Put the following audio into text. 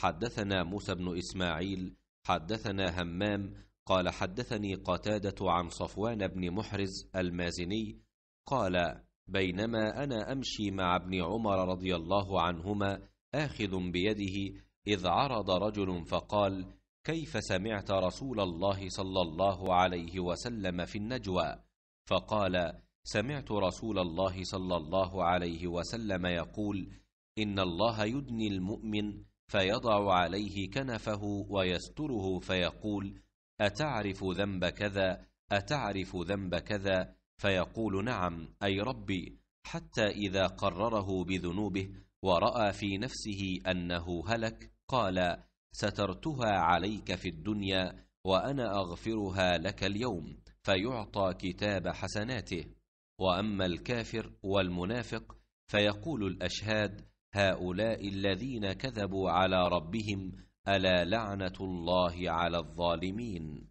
حدثنا موسى بن إسماعيل حدثنا همام قال حدثني قتادة عن صفوان بن محرز المازني قال بينما أنا أمشي مع ابن عمر رضي الله عنهما آخذ بيده إذ عرض رجل فقال كيف سمعت رسول الله صلى الله عليه وسلم في النجوى فقال سمعت رسول الله صلى الله عليه وسلم يقول إن الله يدني المؤمن فيضع عليه كنفه ويستره فيقول اتعرف ذنب كذا اتعرف ذنب كذا فيقول نعم اي ربي حتى اذا قرره بذنوبه وراى في نفسه انه هلك قال سترتها عليك في الدنيا وانا اغفرها لك اليوم فيعطى كتاب حسناته واما الكافر والمنافق فيقول الاشهاد هؤلاء الذين كذبوا على ربهم ألا لعنة الله على الظالمين